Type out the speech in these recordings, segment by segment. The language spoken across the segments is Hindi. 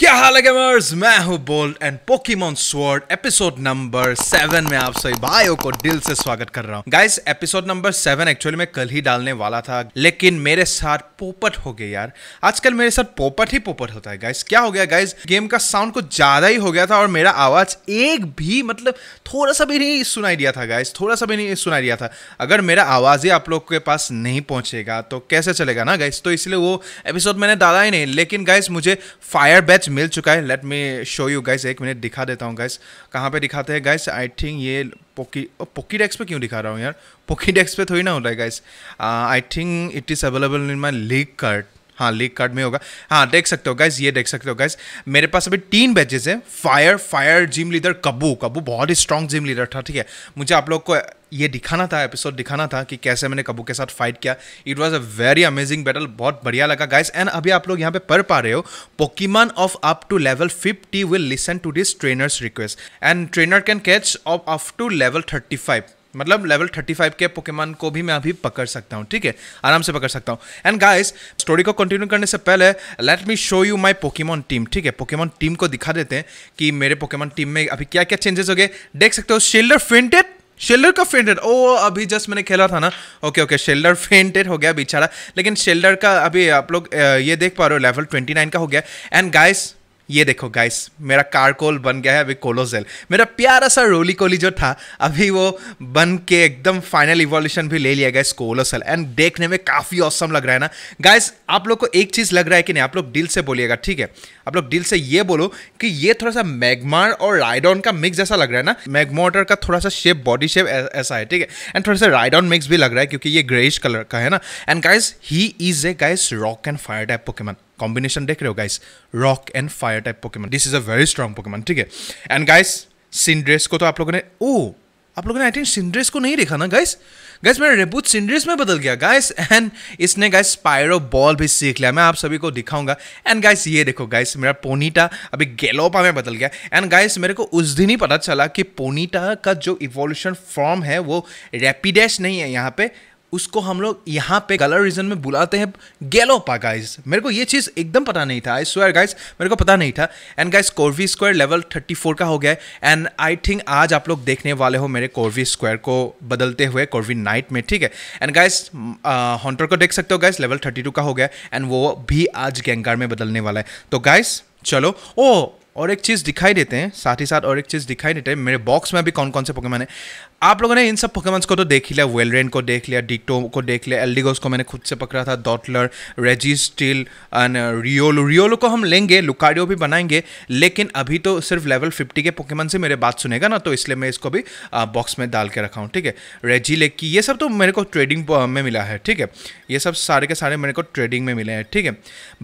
क्या हाल है गेमर्स मैं हूं bold and Pokemon Sword episode number seven में आप सभी भाइयों को दिल से स्वागत कर रहा हूं guys episode number seven actually मैं कल ही डालने वाला था लेकिन मेरे साथ पोपट हो गई यार आजकल मेरे साथ पोपट ही पोपट होता है गाइस क्या हो गया गाइस गेम का साउंड कुछ ज्यादा ही हो गया था और मेरा आवाज एक भी मतलब थोड़ा सा भी नहीं सुनाई दिया था गाइस थोड़ा सा भी नहीं सुनाई दिया था अगर मेरा आवाज ही आप लोग के पास नहीं पहुंचेगा तो कैसे चलेगा ना गाइस तो इसलिए वो एपिसोड मैंने डाला ही नहीं लेकिन गाइस मुझे फायर बैच मिल चुका है let me show you guys एक मिनट दिखा देता हूँ गाइस कहाँ पे दिखाते हैं गाइस आई थिंक ये पोकी पोकी डेक्स पे क्यों दिखा रहा हूँ यार पोकी डेक्स पे थोड़ी ना होता है guys I think it is available in my league card हाँ लीक कार्ड में होगा हाँ देख सकते हो गाइज ये देख सकते हो गाइज मेरे पास अभी तीन बैचेस हैं फायर फायर जिम लीडर कबू कबू बहुत ही स्ट्रॉन्ग जिम लीडर था ठीक है मुझे आप लोग को ये दिखाना था एपिसोड दिखाना था कि कैसे मैंने कबू के साथ फाइट किया it was a very amazing battle बहुत बढ़िया लगा गाइस एंड अभी आप लोग यहाँ पे पढ़ पा रहे हो Pokemon of up to level fifty will listen to this trainer's request and trainer can catch of up to level 35 मतलब लेवल 35 के पोकेमान को भी मैं अभी पकड़ सकता हूँ ठीक है आराम से पकड़ सकता हूँ एंड गाइस स्टोरी को कंटिन्यू करने से पहले let me show you my Pokemon team ठीक है पोकेमॉन टीम को दिखा देते हैं कि मेरे पोकेमॉन टीम में अभी क्या क्या चेंजेस हो गए देख सकते हो शेल्डर फेंटेड शेल्डर का फेंटेड ओ अभी जस्ट मैंने खेला था ना ओके ओके शेल्डर फेंटेड हो गया बेचारा लेकिन शेल्डर का अभी आप लोग ये देख पा रहे हो लेवल ट्वेंटी का हो गया एंड गाइस ये देखो गाइस मेरा कारकोल बन गया है अभी कोलोजेल मेरा प्यारा सा रोली कोली जो था अभी वो बन के एकदम फाइनल इवोल्यूशन भी ले लिया गाइस कोलोसेल एंड देखने में काफ़ी औसम लग रहा है ना गाइस आप लोग को एक चीज़ लग रहा है कि नहीं आप लोग दिल से बोलिएगा ठीक है आप लोग दिल से ये बोलो कि ये थोड़ा सा मैगमार और राइडॉन का मिक्स जैसा लग रहा है ना मैगमोटर का थोड़ा सा शेप बॉडी शेप ऐसा है ठीक है एंड थोड़ा सा राइडॉन मिक्स भी लग रहा है क्योंकि ये ग्रेइश कलर का है ना and guys he is a guys rock and fire type Pokemon combination देख रहे हो guys rock and fire type Pokemon this is a very strong Pokemon ठीक है एंड गाइस सिंड्रेस को तो आप लोगों ने ओ आप लोगों ने आई थिंक सिंड्रेस को नहीं देखा ना गाइस गाइस मेरा रेबूत सिंड्रेस में बदल गया गाइस एंड इसने गाइस स्पायरो बॉल भी सीख लिया मैं आप सभी को दिखाऊंगा एंड गाइस ये देखो गाइस मेरा पोनीटा अभी गेलोपा में बदल गया एंड गाइस मेरे को उस दिन ही पता चला कि पोनीटा का जो इवोल्यूशन फॉर्म है वो रेपिडेस नहीं है यहाँ पे उसको हम लोग यहाँ पे कलर रीजन में बुलाते हैं पा गाइज मेरे को ये चीज़ एकदम पता नहीं था आई स्वेयर गाइज मेरे को पता नहीं था and guys Corvisquire level 34 का हो गया है एंड आई थिंक आज आप लोग देखने वाले हो मेरे कोरवी स्क्वायर को बदलते हुए कोरवी नाइट में ठीक है एंड गाइज हॉन्टर को देख सकते हो गाइज लेवल थर्टी का हो गया एंड वो भी आज गैंगार में बदलने वाला है तो गाइज चलो ओ और एक चीज़ दिखाई देते हैं साथ ही साथ और एक चीज़ दिखाई देते हैं मेरे बॉक्स में अभी कौन कौन से पोकेमैन है आप लोगों ने इन सब पोकेमॉन्स को तो देख लिया वेलरेन को देख लिया डिक्टो को देख लिया एल्डिगोस को मैंने खुद से पकड़ा था डॉटलर रेजिस्टिल एंड रियोलो रियोलो को हम लेंगे लुकारियो भी बनाएंगे लेकिन अभी तो सिर्फ लेवल 50 के पोकेमन से मेरे बात सुनेगा ना तो इसलिए मैं इसको भी बॉक्स uh, में डाल के रखा हूँ ठीक है रेजी लेक की ये सब तो मेरे को ट्रेडिंग uh, में मिला है ठीक है ये सब सारे के सारे मेरे को ट्रेडिंग में मिले हैं ठीक है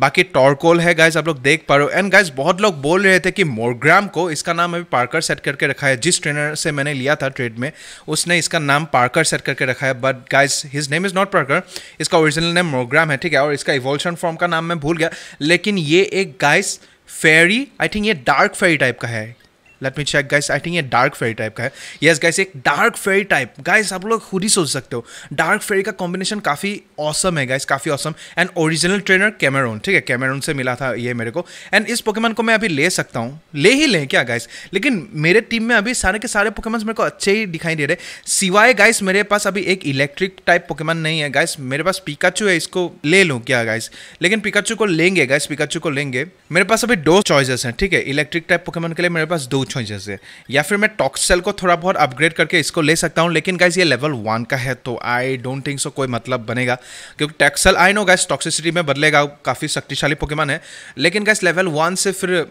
बाकी टॉर्कोल है गाइज आप लोग देख पा रहे हो एंड गाइज बहुत लोग बोल रहे थे कि मोरग्राम को इसका नाम अभी पार्कर सेट करके रखा है जिस ट्रेनर से मैंने लिया था ट्रेड में उसने इसका नाम पार्कर सेट करके रखा है but guys his name is not Parker इसका ओरिजिनल नेम मोग्राम है ठीक है और इसका इवोल्यूशन फॉर्म का नाम मैं भूल गया लेकिन ये एक गाइस फेरी आई थिंक ये डार्क फेरी टाइप का है let me check guys I think ये डार्क फेरी टाइप का है यस गाइस एक डार्क फेरी टाइप गाइस आप लोग खुद ही सोच सकते हो डार्क फेरी का कॉम्बिनेशन काफ़ी ऑसम है गाइस काफ़ी awesome and original trainer Cameron ठीक है कैमरून से मिला था ये मेरे को एंड इस पोकेमन को मैं अभी ले सकता हूँ ले ही लें क्या गाइस लेकिन मेरे टीम में अभी सारे के सारे पोकेमन मेरे को अच्छे ही दिखाई दे रहे सिवाय गाइस मेरे पास अभी एक इलेक्ट्रिक टाइप पोकेमन नहीं है गाइस मेरे पास पिकाचू है इसको ले लूँ क्या गाइस लेकिन पिकाचू को लेंगे गाइस पिकाचू को लेंगे मेरे पास अभी दो चॉइसेस हैं ठीक है इलेक्ट्रिक टाइप पोकेमन के लिए मेरे पास दो पूछूँ जैसे या फिर मैं टॉक्सेल को थोड़ा बहुत अपग्रेड करके इसको ले सकता हूँ लेकिन गाइज ये लेवल वन का है तो आई डोंट थिंक सो कोई मतलब बनेगा क्योंकि Toxel I know guys Toxtricity में बदलेगा काफ़ी शक्तिशाली पोकेमान है लेकिन गैस लेवल वन से फिर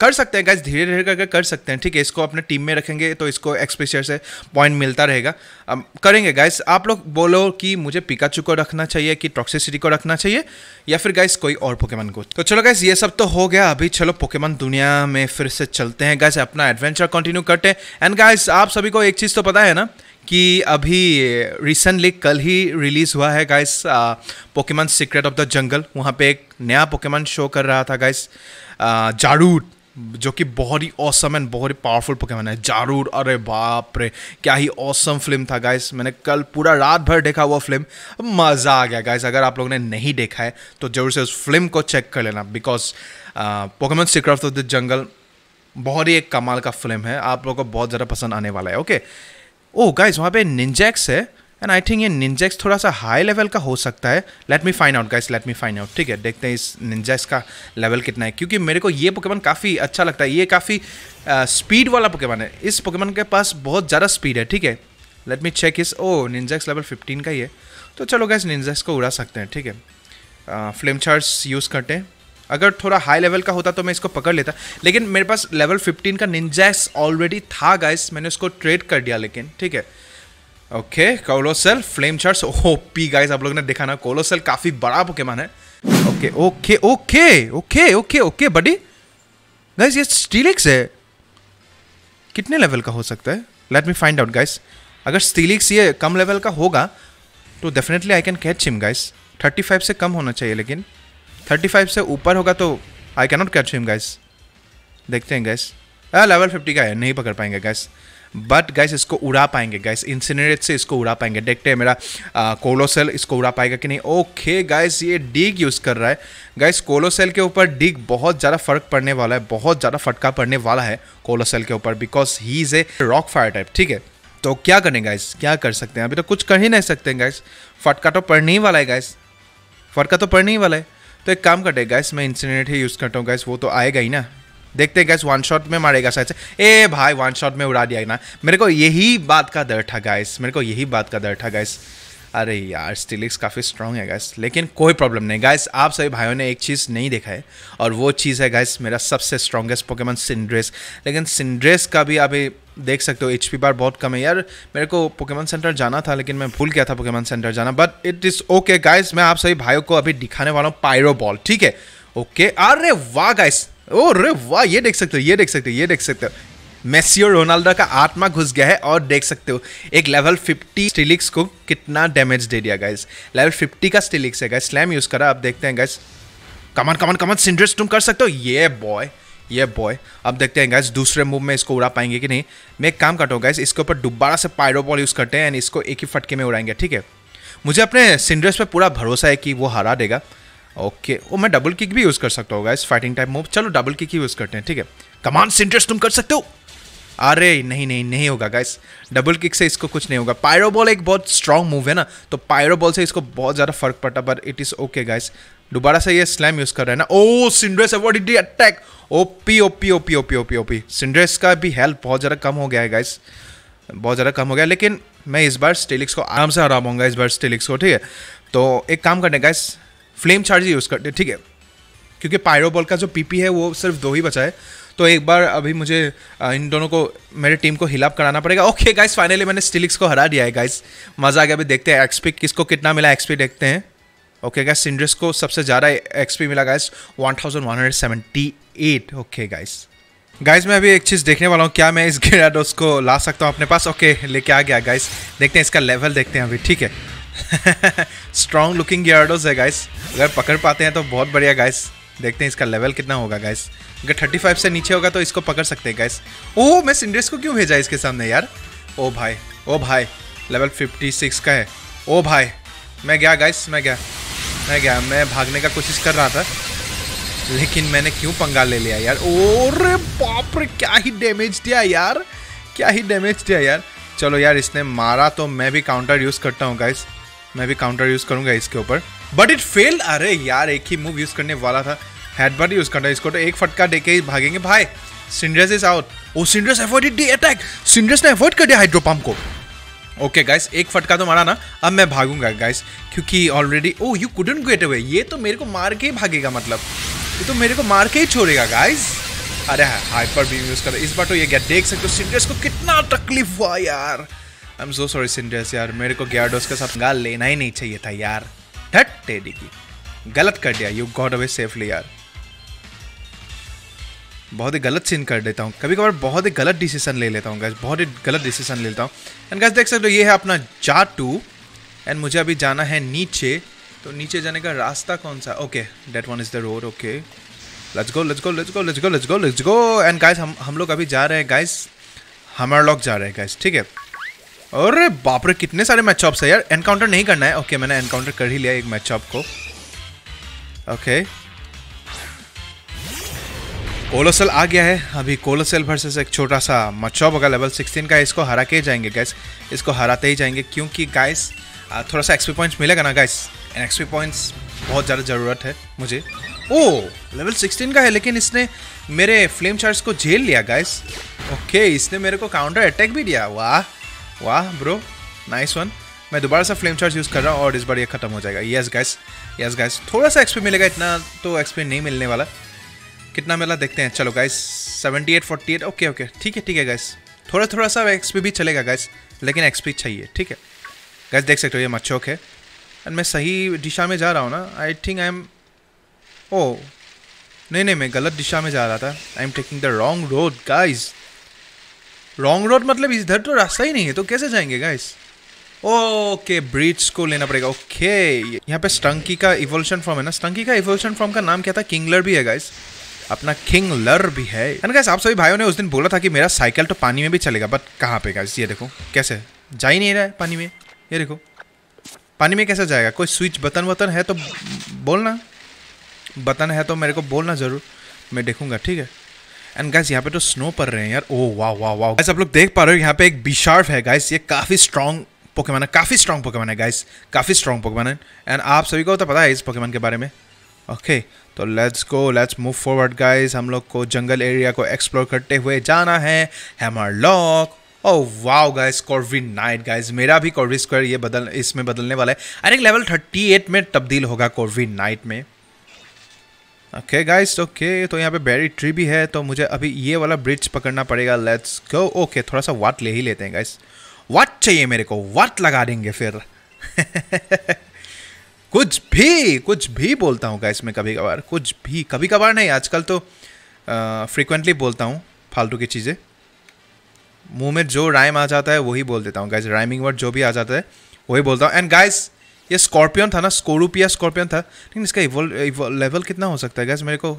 कर सकते हैं गैस धीरे धीरे करके कर सकते हैं ठीक है इसको अपने टीम में रखेंगे तो इसको एक्सपेशर से पॉइंट मिलता रहेगा अब करेंगे गैस आप लोग बोलो कि मुझे पिकाचू को रखना चाहिए कि टॉक्सिसिटी को रखना चाहिए या फिर गैस कोई और पोकेमन को तो चलो गैस ये सब तो हो गया अभी चलो पोकेमन दुनिया में फिर से चलते हैं गैस अपना एडवेंचर कंटिन्यू करते हैं एंड गैस आप सभी को एक चीज़ तो पता है ना कि अभी रिसेंटली कल ही रिलीज़ हुआ है guys Pokemon secret of the jungle वहाँ पे एक नया पोकेमन शो कर रहा था गाइस जाड़ूट जो कि बहुत ही औसम एंड बहुत ही पावरफुल पोकेमोन है जारूर अरे बाप रे क्या ही औसम फिल्म था गाइस मैंने कल पूरा रात भर देखा हुआ फिल्म मज़ा आ गया गाइस अगर आप लोगों ने नहीं देखा है तो ज़रूर से उस फिल्म को चेक कर लेना because Pokemon secret of the jungle बहुत ही एक कमाल का फिल्म है आप लोगों को बहुत ज़्यादा पसंद आने वाला है ओके ओ गाइस वहाँ पे निंजैक्स है एंड आई थिंक ये निंजेक्स थोड़ा सा हाई लेवल का हो सकता है let me find out guys let me find out ठीक है देखते हैं इस निंजेक्स का लेवल कितना है क्योंकि मेरे को ये पोकेमन काफ़ी अच्छा लगता है ये काफ़ी स्पीड वाला पोकेमन है इस पोकेमन के पास बहुत ज़्यादा स्पीड है ठीक है लेट मी चेक इस ओ निंजेक्स लेवल फिफ्टीन का ही है तो चलो गैस निंजेक्स को उड़ा सकते हैं ठीक है फ्लेम चार्ज यूज़ करते हैं अगर थोड़ा हाई लेवल का होता तो मैं इसको पकड़ लेता लेकिन मेरे पास लेवल 15 का निंजैक्स ऑलरेडी था गाइस मैंने उसको ट्रेड कर दिया लेकिन ठीक है okay Coalossal flame charge OP guys आप लोगों ने देखा ना कोलोसेल काफी बड़ा पोकेमॉन है okay okay okay okay okay okay buddy guys ये स्टीलिक्स है कितने लेवल का हो सकता है let me find out guys अगर स्टीलिक्स ये कम लेवल का होगा तो definitely I can catch him guys 35 से कम होना चाहिए लेकिन 35 से ऊपर होगा तो I cannot catch him guys देखते हैं गाइस लेवल 50 का है नहीं पकड़ पाएंगे गाइस बट गाइस इसको उड़ा पाएंगे गाइस इंसिनरेट से इसको उड़ा पाएंगे देखते हैं मेरा कोलोसेल इसको उड़ा पाएगा कि नहीं ओके गाइस ये डिग यूज़ कर रहा है गाइस कोलोसेल के ऊपर डिग बहुत ज़्यादा फर्क पड़ने वाला है बहुत ज़्यादा फटका पड़ने वाला है कोलोसेल के ऊपर because he is a rock fire type ठीक है तो क्या करें गाइस क्या कर सकते हैं अभी तो कुछ कर ही नहीं सकते हैं गाइस फटका तो पड़ने ही वाला है गाइस फटका तो पड़ने ही वाला है तो एक काम करते गाइस मैं इंसिनरेट ही यूज़ करता हूँ गाइस वो तो आएगा ही ना देखते हैं गैस वन शॉट में मारेगा शायद से ए भाई वन शॉट में उड़ा दिया ना मेरे को यही बात का डर था गैस मेरे को यही बात का डर था गैस अरे यार स्टिलिक्स काफ़ी स्ट्रांग है गैस लेकिन कोई प्रॉब्लम नहीं गैस आप सभी भाइयों ने एक चीज़ नहीं देखा है और वो चीज़ है गैस मेरा सबसे स्ट्रॉन्गेस्ट पोकेमन सिंड्रेस लेकिन सिंड्रेस का भी अभी देख सकते हो एच बार बहुत कम है यार मेरे को पोकेमन सेंटर जाना था लेकिन मैं भूल गया था पोकेमन सेंटर जाना but it is okay guys मैं आप सभी भाइयों को अभी दिखाने वाला हूँ पायरो बॉल ठीक है ओके अरे वाह गाइस ओ रे वाह ये देख सकते हो ये देख सकते हो ये देख सकते हो और रोनाल्डो का आत्मा घुस गया है और देख सकते हो एक लेवल 50 स्टिलिक्स को कितना डैमेज दे दिया गाइस लेवल 50 का स्टिलिक्स है गाइस स्लैम यूज़ करा आप देखते हैं गाइस कमन कमन कमन सिंड्रेस तुम कर सकते हो ये बॉय ये बॉय अब देखते हैं गाइस दूसरे मूव में इसको उड़ा पाएंगे कि नहीं मैं एक काम करता हूँ गाइस इसके ऊपर दोबारा से पायरोपॉल यूज़ करते हैं एंड इसको एक ही फटके में उड़ाएंगे ठीक है मुझे अपने सिंड्रेस पर पूरा भरोसा है कि वो हरा देगा ओके ओ oh, मैं डबल किक भी यूज़ कर सकता हूँ गाइस फाइटिंग टाइप मूव चलो डबल किक ही यूज़ करते हैं ठीक है कमान सेंटर्स तुम कर सकते हो अरे नहीं नहीं नहीं होगा गाइस डबल किक से इसको कुछ नहीं होगा पायरो बॉल एक बहुत स्ट्रांग मूव है ना तो पायरो बॉल से इसको बहुत ज़्यादा फर्क पड़ता पर इट इज़ ओके गाइस दोबारा से ये स्लैम यूज़ कर रहा है ना oh Cinderace avoided attack O P O P O P Cinderace का भी हेल्थ बहुत ज़्यादा कम हो गया है गाइस बहुत ज़्यादा कम हो गया लेकिन मैं इस बार स्टेलिक्स को आराम से हरा पाऊँगा इस बार स्टेलिक्स को ठीक है तो एक काम करने गाइस फ्लेम चार्ज यूज़ करते ठीक है क्योंकि पायरोबॉल का जो पीपी है वो सिर्फ दो ही बचा है तो एक बार अभी मुझे इन दोनों को मेरे टीम को हिलाप कराना पड़ेगा ओके गाइस फाइनली मैंने स्टिलिक्स को हरा दिया है गाइस मज़ा आ गया अभी देखते हैं एक्सपी किसको कितना मिला एक्सपी देखते हैं ओके गाइस सिंड्रेस को सबसे ज़्यादा एक्सपी मिला guys one okay guys guys मैं अभी एक चीज़ देखने वाला हूँ क्या मैं इस गेराडोस को ला सकता हूँ अपने पास ओके लेके आ गया गाइज देखते हैं इसका लेवल देखते हैं अभी ठीक है स्ट्रॉन्ग लुकिंग गियर्डोज है गाइस अगर पकड़ पाते हैं तो बहुत बढ़िया गाइस देखते हैं इसका लेवल कितना होगा गाइस अगर 35 से नीचे होगा तो इसको पकड़ सकते हैं गाइस ओह मैं सिंड्रेस को क्यों भेजा इसके सामने यार ओ भाई ओ भाई लेवल 56 का है ओ भाई मैं गया गाइस मैं गया मैं गया मैं भागने का कोशिश कर रहा था लेकिन मैंने क्यों पंगा ले लिया यार और बाप रे क्या ही डैमेज दिया यार क्या ही डैमेज दिया यार चलो यार इसने मारा तो मैं भी काउंटर यूज़ करता हूँ गाइस मैं भी काउंटर यूज़ करूंगा इसके ऊपर बट इट फेल अरे यार एक ही मूव यूज़ करने वाला था हेड हेडबट यूज़ करना इसको तो एक फटका देके ही भागेंगे भाई Cinderace is out oh Cinderace avoided the attack Cinderace ने अवॉइड कर दिया हाइड्रो पंप को ओके okay, गाइस एक फटका तो मारा ना अब मैं भागूंगा गाइस क्योंकि already oh you couldn't get away ये तो मेरे को मार के ही भागेगा मतलब ये तो मेरे को मार के ही छोड़ेगा गाइस अरे हाइपर बीम यूज़ कर इस बार तो ये क्या देख सकते हो सिंड्रेस को कितना तकलीफ हुआ यार आई एम सो सॉरी सिंडेस यार मेरे को गियाडोस के साथ गाल लेना ही नहीं चाहिए था यार ठट टेडी की गलत कर दिया यू गॉट अवे सेफली यार बहुत ही गलत सीन कर देता हूँ कभी कभार बहुत ही गलत डिसीजन ले लेता हूँ गैस बहुत ही गलत डिसीजन ले लेता हूँ एंड गैस देख सकते हो ये है अपना जा टू एंड मुझे अभी जाना है नीचे तो नीचे जाने का रास्ता कौन सा okay that one is the road okay let's go let's go let's go let's go let's go let's go and guys हम हम लोग अभी जा रहे हैं गाइस हमारा लोग जा रहे हैं गाइस ठीक है अरे बाप रे कितने सारे मैच है यार एनकाउंटर नहीं करना है ओके मैंने एनकाउंटर कर ही लिया एक मैच को ओके कोलोसल आ गया है अभी कोलोसल वर्सेस एक छोटा सा मचॉप होगा लेवल 16 का इसको हरा के ही जाएंगे गैस इसको हराते ही जाएंगे क्योंकि गैस थोड़ा सा एक्सपी पॉइंट्स मिलेगा ना गैस एक्सपी पॉइंट्स बहुत ज़्यादा ज़रूरत है मुझे ओ लेवल 16 का है लेकिन इसने मेरे फ्लेम चार्ज को झेल लिया गैस ओके इसने मेरे को काउंटर अटैक भी दिया वाह वाह ब्रो नाइस वन मैं दोबारा सा फ्लेम चार्ज यूज़ कर रहा हूँ और इस बार ये खत्म हो जाएगा यस गैस यस गैस थोड़ा सा एक्सपी मिलेगा इतना तो एक्सपी नहीं मिलने वाला कितना मिला देखते हैं चलो guys seventy eight forty eight okay okay ठीक है ठीक है गैस थोड़ा थोड़ा सा एक्सपी भी चलेगा गैस लेकिन एक्सपी चाहिए ठीक है गैस देख सकते हो ये मच्छोक है एंड मैं सही दिशा में जा रहा हूँ ना आई थिंक आई एम ओ नहीं नहीं मैं गलत दिशा में जा रहा था I am taking the wrong road guys wrong road मतलब इधर तो रास्ता ही नहीं है तो कैसे जाएंगे गाइस ओके ब्रिज को लेना पड़ेगा ओके यहाँ पे स्टंकी का इवोल्यूशन फॉर्म है ना स्टंकी का इवोल्यूशन फॉर्म का नाम क्या था किंगलर भी है गाइस अपना किंग लर भी है एंड गाइस आप सभी भाइयों ने उस दिन बोला था कि मेरा साइकिल तो पानी में भी चलेगा बट कहाँ पे गाइस ये देखो कैसे जा ही नहीं रहा है पानी में ये देखो पानी में कैसे जाएगा कोई स्विच बटन वतन है तो बोलना बटन है तो मेरे को बोलना ज़रूर मैं देखूँगा ठीक है एंड गाइस यहाँ पे तो स्नो पड़ रहे हैं यार ओ वाह वाह वाह गाइस आप लोग देख पा रहे हो यहाँ पे एक बिशार्फ है गाइस ये काफ़ी स्ट्रॉन्ग पोकेमान है काफ़ी स्ट्रॉन्ग पोकेमान है गाइस काफ़ी स्ट्रॉन्ग पोकेमान है एंड आप सभी को तो पता है इस पोकेमान के बारे में ओके okay, तो let's go let's move forward guys हम लोग को जंगल एरिया को एक्सप्लोर करते हुए जाना है Hammerlocke oh wow guys Corviknight guys मेरा भी कॉर्वी स्क्वायर ये बदल इसमें बदलने वाला है अरे लेवल 38 में तब्दील होगा कॉर्वी नाइट में ओके गाइस ओके तो यहाँ पे बैरी ट्री भी है तो मुझे अभी ये वाला ब्रिज पकड़ना पड़ेगा लेट्स गो ओके थोड़ा सा वाट ले ही लेते हैं गाइस वाट चाहिए मेरे को वाट लगा देंगे फिर कुछ भी कुछ भी बोलता हूँ गाइस मैं कभी कभार कुछ भी कभी कभार नहीं आजकल तो फ्रिक्वेंटली बोलता हूँ फालतू की चीज़ें मुंह में जो राइम आ जाता है वही बोल देता हूँ गाइस राइमिंग वर्ड जो भी आ जाता है वही बोलता हूँ एंड गाइस ये स्कॉर्पियन था ना स्कोरूपिया स्कॉर्पियन था लेकिन इसका इवोल, इवोल लेवल कितना हो सकता है गैस मेरे को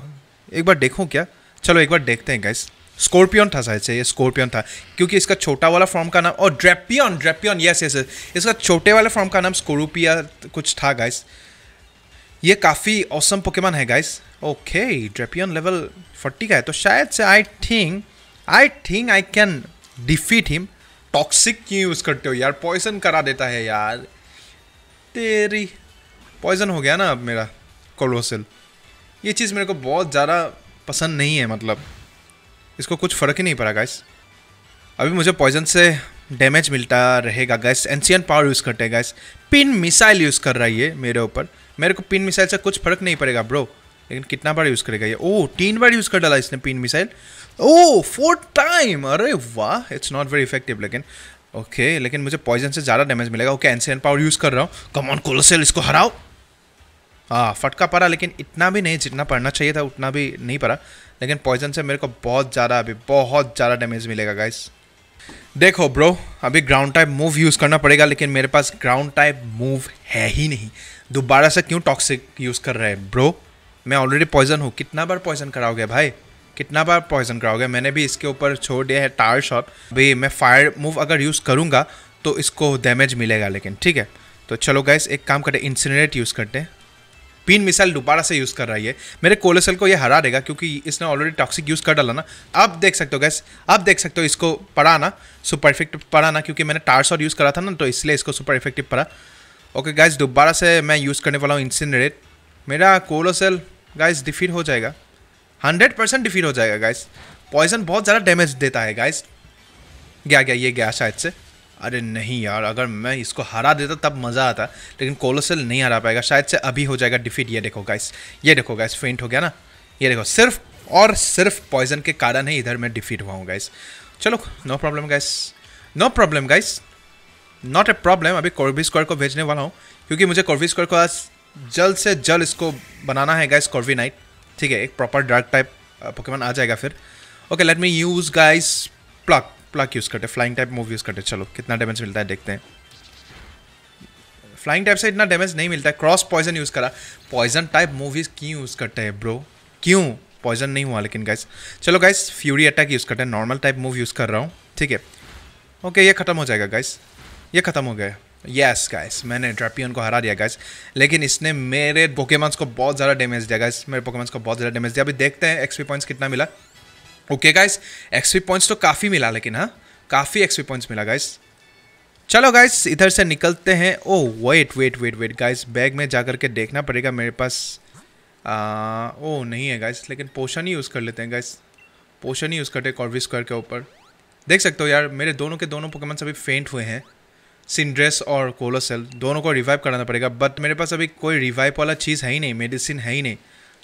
एक बार देखूँ क्या चलो एक बार देखते हैं गैस स्कॉर्पियन था शायद से ये स्कॉर्पियन था क्योंकि इसका छोटा वाला फॉर्म का नाम और ड्रेपियन ड्रेपियन यस यस इसका छोटे वाले फॉर्म का नाम स्कोरूपिया कुछ था गाइस ये काफ़ी औसम पोकेमान है guys okay Drapion level forty का है तो शायद से I think I think I can defeat him toxic क्यों यूज़ करते हो यार पॉइसन करा देता है यार तेरी पॉइजन हो गया ना अब मेरा कोलोसिल ये चीज़ मेरे को बहुत ज़्यादा पसंद नहीं है मतलब इसको कुछ फ़र्क ही नहीं पड़ा गाइस अभी मुझे पॉइजन से डैमेज मिलता रहेगा गैस एनशियन पावर यूज़ करते हैं गैस पिन मिसाइल यूज़ कर रहा है ये मेरे ऊपर मेरे को पिन मिसाइल से कुछ फ़र्क नहीं पड़ेगा ब्रो लेकिन कितना बार यूज़ करेगा ये ओह तीन बार यूज़ कर डाला इसने pin missile oh four time अरे वाह इट्स नॉट वेरी इफेक्टिव लेकिन ओके okay, लेकिन मुझे पॉइजन से ज़्यादा डैमेज मिलेगा ओके एनसीन पावर यूज़ कर रहा हूँ कमॉन कोलोसेल इसको हराओ हाँ फटका पड़ा लेकिन इतना भी नहीं जितना पड़ना चाहिए था उतना भी नहीं पड़ा लेकिन पॉइजन से मेरे को बहुत ज़्यादा अभी बहुत ज़्यादा डैमेज मिलेगा गाइस देखो ब्रो अभी ग्राउंड टाइप मूव यूज़ करना पड़ेगा लेकिन मेरे पास ग्राउंड टाइप मूव है ही नहीं दोबारा से क्यों टॉक्सिक यूज़ कर रहे हैं ब्रो मैं ऑलरेडी पॉइजन हूँ कितना बार पॉइजन कराओगे भाई कितना बार पॉइजन कराओगे मैंने भी इसके ऊपर छोड़ दिया है टार शॉट भाई मैं फायर मूव अगर यूज़ करूँगा तो इसको डैमेज मिलेगा लेकिन ठीक है तो चलो गैस एक काम करते इंसिनरेट यूज़ करते हैं पिन मिसाइल दोबारा से यूज़ कर रही है मेरे कोलेसल को ये हरा देगा क्योंकि इसने ऑलरेडी टॉक्सिक यूज़ कर डाला ना आप देख सकते हो गैस आप देख सकते हो इसको पड़ा ना सुपर इफेक्टिव पड़ा ना क्योंकि मैंने टारसॉट यूज़ करा था ना तो इसलिए इसको सुपर इफेक्टिव पड़ा ओके गैस दोबारा से मैं यूज़ करने वाला हूँ इंसिनरेट मेरा कोलोसेल गैस डिफीट हो जाएगा हंड्रेड परसेंट डिफीट हो जाएगा गाइस पॉइजन बहुत ज़्यादा डैमेज देता है गाइस गया गया ये गया शायद से अरे नहीं यार अगर मैं इसको हरा देता तब मज़ा आता लेकिन कोलोसल नहीं हरा पाएगा शायद से अभी हो जाएगा डिफीट ये देखो गाइस ये देखो गाइस फेंट हो गया ना ये देखो सिर्फ और सिर्फ पॉइजन के कारण ही इधर मैं डिफीट हुआ हूँ गाइस चलो no problem guys no problem guys not a problem अभी कॉर्बी स्क्वायर को भेजने वाला हूँ क्योंकि मुझे कॉर्बी स्क्वायर को आज जल्द से जल्द इसको बनाना है गाइस कॉर्बी नाइट ठीक है एक प्रॉपर डार्क टाइप पोकेमॉन आ जाएगा फिर okay let me use guys pluck pluck use करते फ्लाइंग टाइप मूव यूज़ करते चलो कितना डैमेज मिलता है देखते हैं फ्लाइंग टाइप से इतना डैमेज नहीं मिलता है क्रॉस पॉइजन यूज़ करा पॉइजन टाइप मूवीज़ क्यों यूज़ करते हैं ब्रो क्यों पॉइजन नहीं हुआ लेकिन गाइस चलो गाइस फ्यूरी अटैक यूज़ करते हैं नॉर्मल टाइप मूव यूज़ कर रहा हूँ ठीक है ओके ये ख़त्म हो जाएगा गाइस ये ख़त्म हो गया यस गाइस मैंने ड्रापियन को हरा दिया गाइस लेकिन इसने मेरे पोकेमॉन्स को बहुत ज़्यादा डैमेज दिया गाइस मेरे पोकेमॉन्स को बहुत ज़्यादा डैमेज दिया अभी देखते हैं एक्सपी पॉइंट्स कितना मिला ओके गाइस एक्सपी पॉइंट्स तो काफ़ी मिला लेकिन हाँ काफ़ी एक्सपी पॉइंट्स मिला गाइस चलो गाइस इधर से निकलते हैं oh wait wait wait wait guys bag में जा करके देखना पड़ेगा मेरे पास ओ oh, नहीं है गाइस लेकिन पोशन ही यूज़ कर लेते हैं गाइस पोशन ही यूज़ करते हैं स्क्वायर के ऊपर देख सकते हो यार मेरे दोनों के दोनों पोकेमॉन्स अभी फेंट हुए हैं सिंड्रेस और कोलोसेल दोनों को रिवाइव कराना पड़ेगा बट मेरे पास अभी कोई रिवाइव वाला चीज़ है ही नहीं मेडिसिन है ही नहीं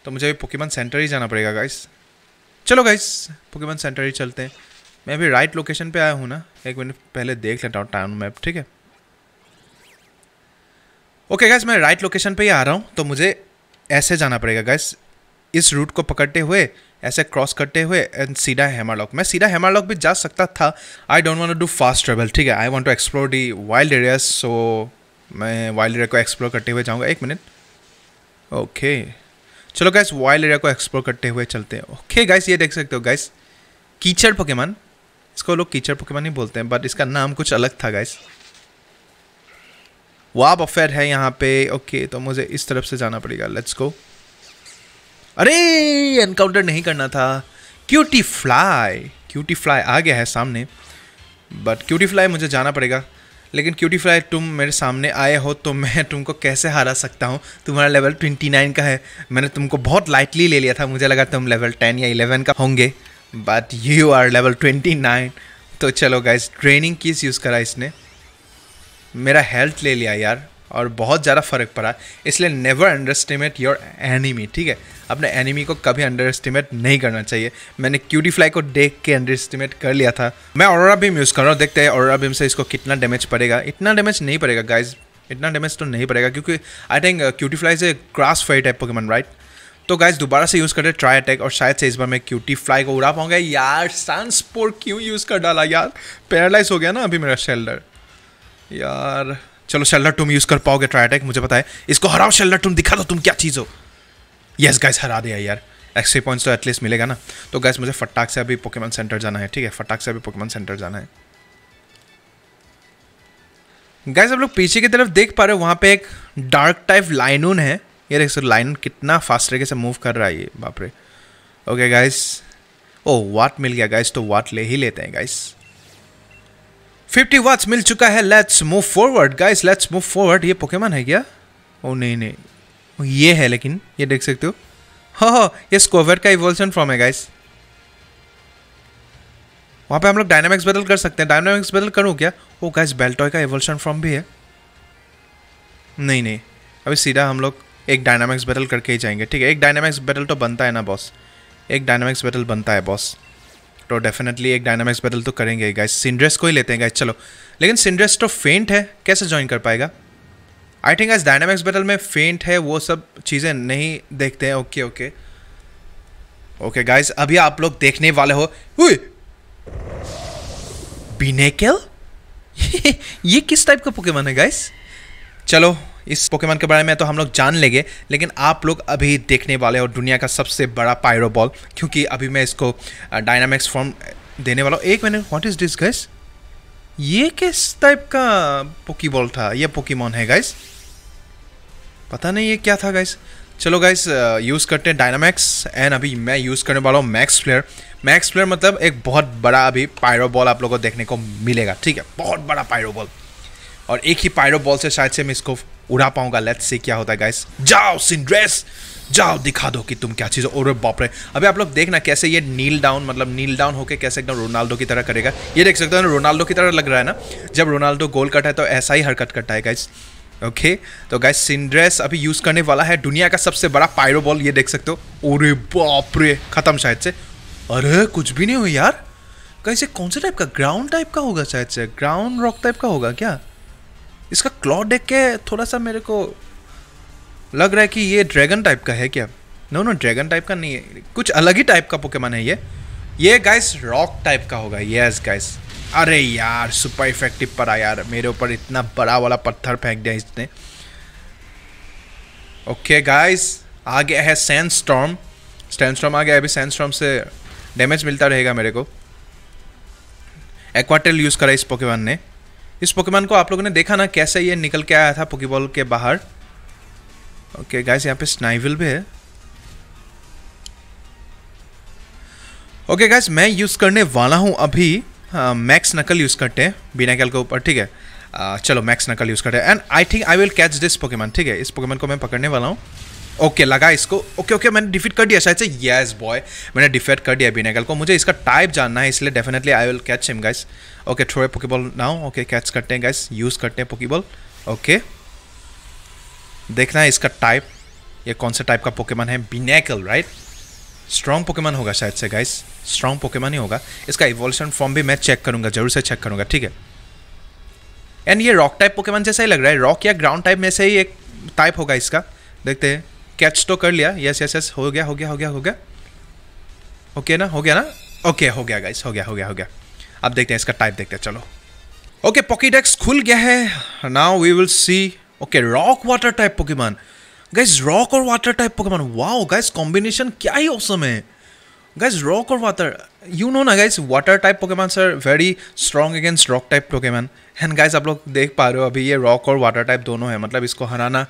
तो मुझे अभी पोकेमन सेंटर ही जाना पड़ेगा गाइस चलो गाइस पोकेमन सेंटर ही चलते हैं मैं अभी राइट लोकेशन पे आया हूँ ना एक मिनट पहले देख लेता हूँ टाउन मैप ठीक है ओके गाइस मैं राइट लोकेशन पे ही आ रहा हूँ तो मुझे ऐसे जाना पड़ेगा गाइस इस रूट को पकड़ते हुए ऐसे क्रॉस करते हुए एंड सीधा हेमालॉक मैं सीधा हेमालॉक भी जा सकता था I don't want to do fast travel ठीक है I want to explore the wild areas so मैं वाइल्ड एरिया को एक्सप्लोर करते हुए जाऊँगा एक मिनट ओके okay. चलो गैस वाइल्ड एरिया को एक्सप्लोर करते हुए चलते हैं ओके okay, गाइस ये देख सकते हो गाइस कीचड़ पकेमान इसको लोग कीचड़ पकेमान ही बोलते हैं बट इसका नाम कुछ अलग था गाइस वाब अफेयर है यहाँ पे ओके okay, तो मुझे इस तरफ से जाना पड़ेगा लेट्स गो अरे एनकाउंटर नहीं करना था क्यूटी फ्लाई क्यूटी फ्लाई आ गया है सामने बट क्यूटी फ्लाई मुझे जाना पड़ेगा लेकिन क्यूटी फ्लाई तुम मेरे सामने आए हो तो मैं तुमको कैसे हरा सकता हूँ तुम्हारा लेवल 29 का है मैंने तुमको बहुत लाइटली ले लिया था मुझे लगा तुम लेवल 10 या 11 का होंगे बट यू आर लेवल 29 तो चलो गाइज ट्रेनिंग किस यूज़ करा इसने मेरा हेल्थ ले लिया यार और बहुत ज़्यादा फ़र्क पड़ा इसलिए never underestimate your enemy ठीक है अपने एनिमी को कभी अंडर एस्टिमेट नहीं करना चाहिए मैंने क्यूटी फ्लाई को देख के अंडर एस्टिमेट कर लिया था मैं और बीम यूज़ कर रहा हूँ देखते हैं और बीम से इसको कितना डैमेज पड़ेगा इतना डैमेज नहीं पड़ेगा गाइज इतना डैमेज तो नहीं पड़ेगा क्योंकि आई थिंक क्यूटी फ्लाई से क्रास फाइट है पोकेमन राइट तो गाइज दोबारा से यूज़ करते ट्राई अटैक और शायद से इस बार मैं क्यूटी फ्लाई को उड़ा पाऊंगा यार सनस्पोर्ट क्यों यूज़ कर डाला यार पैरालाइज हो गया ना अभी मेरा शेल्डर यार चलो शेल्डर टूम यूज़ कर पाओगे ट्राई अटैक मुझे पता है इसको हराओ शेल्डर टूम दिखा दो तुम क्या चीज़ हो यस गाइस हरा दिया यार एक्स्ट्रा पॉइंट्स तो एटलीस्ट मिलेगा ना तो गाइस मुझे फटाक से अभी पोकेमन सेंटर जाना है ठीक है फटाक से अभी पोकेमन सेंटर जाना है गाइस आप लोग पीछे की तरफ देख पा रहे हो वहाँ पे एक डार्क टाइप लाइनून है ये देख सर लाइन कितना फास्ट तरीके से मूव कर रहा है ये बापरे ओके गाइस ओ वाट मिल गया गाइस तो वाट ले ही लेते हैं गाइस फिफ्टी वाट्स मिल चुका है let's move forward guys let's move forward ये पोकेमन है क्या ओ oh, नहीं नहीं oh, ये है लेकिन ये देख सकते हो हाँ हाँ ये स्कोवर का इवोल्यूशन फॉर्म है गाइस वहाँ पे हम लोग डायनामिक्स बदल कर सकते हैं डायनामिक्स बदल करूँ क्या ओ गाइस बेल्टॉय का इवोल्यूशन फॉर्म भी है नहीं नहीं अभी सीधा हम लोग एक डायनामिक्स बैटल करके ही जाएंगे ठीक है एक डायनामिक्स बैटल तो बनता है ना बॉस एक डायनामिक्स बैटल बनता है बॉस तो डेफिनेटली एक डायनामिक्स बदल तो करेंगे ही गाइस सिंड्रेस को ही लेते हैं गाइस चलो लेकिन सिंड्रेस तो फेंट है कैसे ज्वाइन कर पाएगा आई थिंक आज डायनामिक्स बदल में फेंट है वो सब चीज़ें नहीं देखते हैं ओके ओके ओके गाइस अभी आप लोग देखने वाले हो बिनेकेल ये किस टाइप का पोकेमन है गाइस चलो इस पोकेमॉन के बारे में तो हम लोग जान लेंगे लेकिन आप लोग अभी देखने वाले हो दुनिया का सबसे बड़ा पायरो बॉल क्योंकि अभी मैं इसको डायनामिक्स फॉर्म देने वाला हूँ एक मैंने व्हाट इज़ दिस गाइस ये किस टाइप का पोकीबॉल था ये पोकीमॉन है गाइस पता नहीं ये क्या था गाइस चलो गाइस यूज़ करते हैं डायनामैक्स एंड अभी मैं यूज़ करने वाला हूँ मैक्स प्लेयर मैक्स प्लेयर मतलब एक बहुत बड़ा अभी पायरो बॉल आप लोगों को देखने को मिलेगा ठीक है बहुत बड़ा पायरो बॉल और एक ही पायरो बॉल से शायद से मैं इसको उड़ा पाऊंगा लेट्स से क्या होता है गाइस जाओ सिंड्रेस जाओ दिखा दो कि तुम क्या चीज़ हो और बाप रे अभी आप लोग देखना कैसे ये नील डाउन मतलब नील डाउन होकर कैसे एकदम रोनाल्डो की तरह करेगा ये देख सकते हो ना रोनाल्डो की तरह लग रहा है ना जब रोनाल्डो गोल कटा है तो ऐसा ही हरकत करता है गाइस ओके okay, तो गाइस सिंड्रेस अभी यूज़ करने वाला है दुनिया का सबसे बड़ा पायरो बॉल ये देख सकते हो ओरे बाप रे ख़त्म शायद से अरे कुछ भी नहीं हो यार कैसे कौन से टाइप का ग्राउंड टाइप का होगा शायद से ग्राउंड रॉक टाइप का होगा क्या इसका क्लॉ डेक के थोड़ा सा मेरे को लग रहा है कि ये ड्रैगन टाइप का है क्या नो नो ड्रैगन टाइप का नहीं है कुछ अलग ही टाइप का पोकेमान है ये ये गाइस रॉक टाइप का होगा यस गाइस अरे यार सुपर इफेक्टिव पड़ा यार मेरे ऊपर इतना बड़ा वाला पत्थर फेंक दिया इसने ओके गाइस आ गया है सैंड स्टॉम सैंड स्टॉम आ गया अभी सैंड स्टॉम से डैमेज मिलता रहेगा मेरे को एक्वाटेल यूज़ करा इस पोकेमान ने इस पोकेमान को आप लोगों ने देखा ना कैसे ये निकल के आया था पोकेबॉल के बाहर ओके गाइस यहाँ पे स्नाइविल भी है ओके गाइस मैं यूज़ करने वाला हूँ अभी मैक्स नकल यूज़ करते हैं बिना कैल के ऊपर ठीक है आ, चलो मैक्स नकल यूज़ करते हैं and I think I will catch this Pokemon ठीक है इस पोकेमान को मैं पकड़ने वाला हूँ ओके लगा इसको ओके ओके मैंने डिफीट कर दिया शायद से यस बॉय मैंने डिफीट कर दिया बिनेगल को मुझे इसका टाइप जानना है इसलिए definitely I will catch him guys okay थोड़े पोकेबॉल नाउ ओके कैच करते हैं गाइस यूज़ करते हैं पोकेबॉल ओके देखना है इसका टाइप ये कौन सा टाइप का पोकेमन है बिनेकल राइट स्ट्रॉन्ग पोकेमन होगा शायद से गाइस स्ट्रॉन्ग पोकेमन ही होगा इसका इवोल्यूशन फॉर्म भी मैं चेक करूंगा जरूर से चेक करूंगा ठीक है एंड ये रॉक टाइप पोकेमन जैसा ही लग रहा है रॉक या ग्राउंड टाइप में से ही एक टाइप होगा इसका देखते हैं कैच तो कर लिया यस यस यस हो गया हो गया हो गया हो गया ओके ना हो गया ना ओके हो गया गाइस हो गया हो गया हो गया अब देखते हैं इसका टाइप देखते हैं चलो ओके पॉकीडेक्स खुल गया है now we will see okay rock water type Pokemon guys rock और water type Pokemon wow guys combination क्या ही ऑसम है गाइज रॉक और वाटर यू नो ना guys water type Pokemon are very strong against rock type Pokemon and guys आप लोग देख पा रहे हो अभी ये रॉक और वाटर टाइप दोनों है मतलब इसको हराना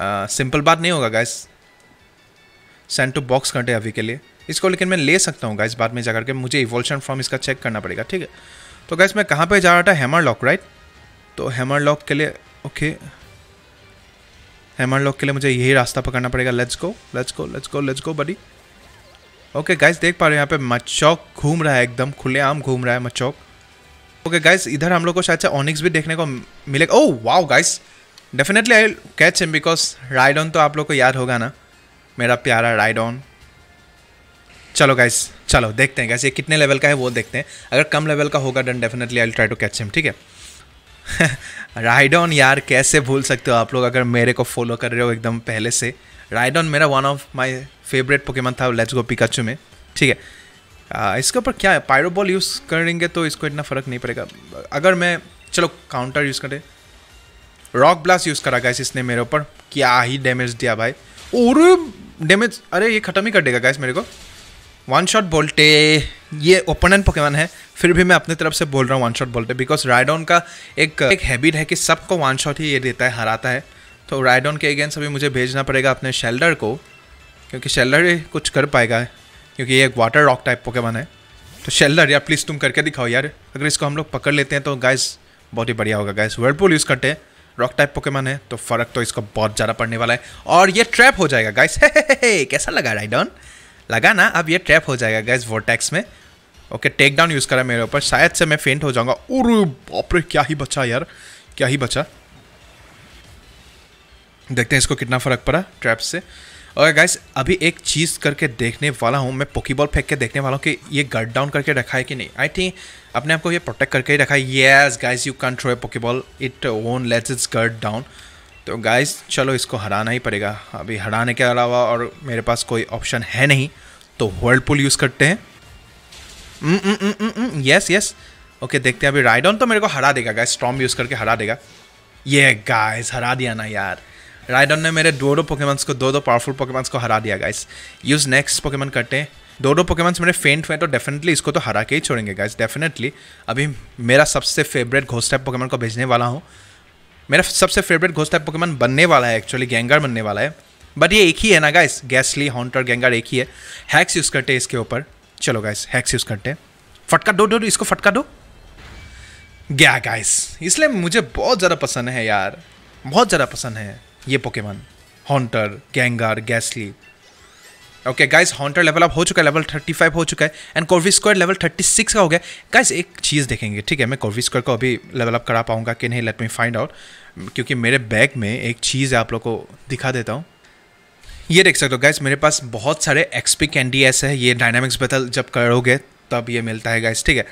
सिंपल uh, बात नहीं होगा गाइस सेंड टू बॉक्स करते अभी के लिए इसको लेकिन मैं ले सकता हूँ गाइस बाद में जाकर के मुझे इवोल्यूशन फॉर्म इसका चेक करना पड़ेगा ठीक है तो गाइस मैं कहाँ पे जा रहा था हैमर लॉक राइट तो हैमर लॉक के लिए ओके हैमर लॉक के लिए मुझे यही रास्ता पकड़ना पड़ेगा let's go let's go let's go let's go buddy okay guys देख पा रहे हो यहाँ पे मचौक घूम रहा है एकदम खुलेआम घूम रहा है मचौक ओके गाइस इधर हम लोग को शायद से ऑनिक्स भी देखने को मिलेगा oh wow guys definitely I catch him because Rhydon तो आप लोग को याद होगा ना मेरा प्यारा राइड ऑन चलो गाइस चलो देखते हैं गाइस ये कितने लेवल का है वो देखते हैं अगर कम लेवल का होगा done definitely I try to catch him ठीक है राइड ऑन यार कैसे भूल सकते हो आप लोग अगर मेरे को फॉलो कर रहे हो एकदम पहले से राइड ऑन मेरा one of my favourite Pokemon था लेट्स गो पिकाचू में ठीक है इसके ऊपर क्या है पायरो बॉल यूज़ करेंगे तो इसको इतना फ़र्क नहीं पड़ेगा अगर मैं चलो काउंटर यूज़ करें रॉक ब्लास्ट यूज़ करा गाइस इसने मेरे ऊपर क्या ही डैमेज दिया भाई और डैमेज अरे ये ख़त्म ही कर देगा गाइस मेरे को वन शॉट बोलते ये ओपोनेंट पोकेमॉन है फिर भी मैं अपनी तरफ से बोल रहा हूँ वन शॉट बोलते बिकॉज राइडॉन का एक एक हैबिट है कि सबको वन शॉट ही ये देता है हराता है तो राइडॉन के अगेंस्ट अभी मुझे भेजना पड़ेगा अपने शेल्डर को क्योंकि शेल्डर कुछ कर पाएगा क्योंकि ये एक वाटर रॉक टाइप पोकेमान है तो शेल्डर यार प्लीज़ तुम करके दिखाओ यार अगर इसको हम लोग पकड़ लेते हैं तो गैस बहुत ही बढ़िया होगा गैस वर्लपूल यूज़ करते हैं रॉक टाइप पोकेमान है तो फ़र्क तो इसको बहुत ज़्यादा पड़ने वाला है और ये ट्रैप हो जाएगा गाइस कैसा लगा राइडॉन लगा ना अब ये ट्रैप हो जाएगा गाइस वोटैक्स में ओके टेक डाउन यूज़ करा मेरे ऊपर शायद से मैं फेंट हो जाऊँगा उर बापरे क्या ही बचा यार क्या ही बचा देखते हैं इसको कितना फ़र्क पड़ा ट्रैप से और गाइस अभी एक चीज़ करके देखने वाला हूँ मैं पोकीबॉल फेंक के देखने वाला हूँ कि ये गट डाउन करके रखा है कि नहीं आई थिंक अपने आपको ये प्रोटेक्ट करके ही रखा है yes guys you can throw a Pokeball it on let's it's got down तो गाइस चलो इसको हराना ही पड़ेगा अभी हराने के अलावा और मेरे पास कोई ऑप्शन है नहीं तो वर्ल्ड पुल यूज़ करते हैं यस यस ओके देखते हैं अभी राइड ऑन तो मेरे को हरा देगा गाइज स्ट्रॉम यूज़ करके हरा देगा ये गाइज हरा दिया ना यार राइडन ने मेरे दो दो पोकेमेंट्स को दो दो पावरफुल पोकेमान्स को हरा दिया गाइस यूज़ नेक्स्ट पोकेमान करते हैं दो दो पोकेमान्स मेरे फेंट हुए तो डेफिनेटली इसको तो हरा के ही छोड़ेंगे गाइस डेफिनेटली अभी मेरा सबसे फेवरेट घोस्ट टाइप पोकेमान को भेजने वाला हूँ मेरा सबसे फेवरेट घोस्ट टाइप पोकेमान बनने वाला है एक्चुअली गैंगर बनने वाला है बट ये एक ही है ना गाइस गैसली हॉन्टर गैंगर एक ही है हैक्स यूज़ करते हैं इसके ऊपर चलो गाइस हैक्स यूज़ करते हैं फटका दो दो इसको फटका दो गया गाइस इसलिए मुझे बहुत ज़्यादा पसंद है यार बहुत ज़्यादा पसंद है ये Pokemon Haunter Gengar Gastly okay guys Haunter level up हो चुका है लेवल 35 हो चुका है एंड कॉर्वी स्क्वायर लेवल 36 का हो गया गाइस एक चीज़ देखेंगे ठीक है मैं कॉर्वी स्क्वायर को अभी लेवल अप करा पाऊंगा कि नहीं लेट मी फाइंड आउट क्योंकि मेरे बैग में एक चीज़ है आप लोग को दिखा देता हूँ ये देख सकते हो गाइस मेरे पास बहुत सारे एक्सपी कैंडी ऐसे है ये डायनामिक्स बदल जब करोगे तब ये मिलता है गाइस ठीक है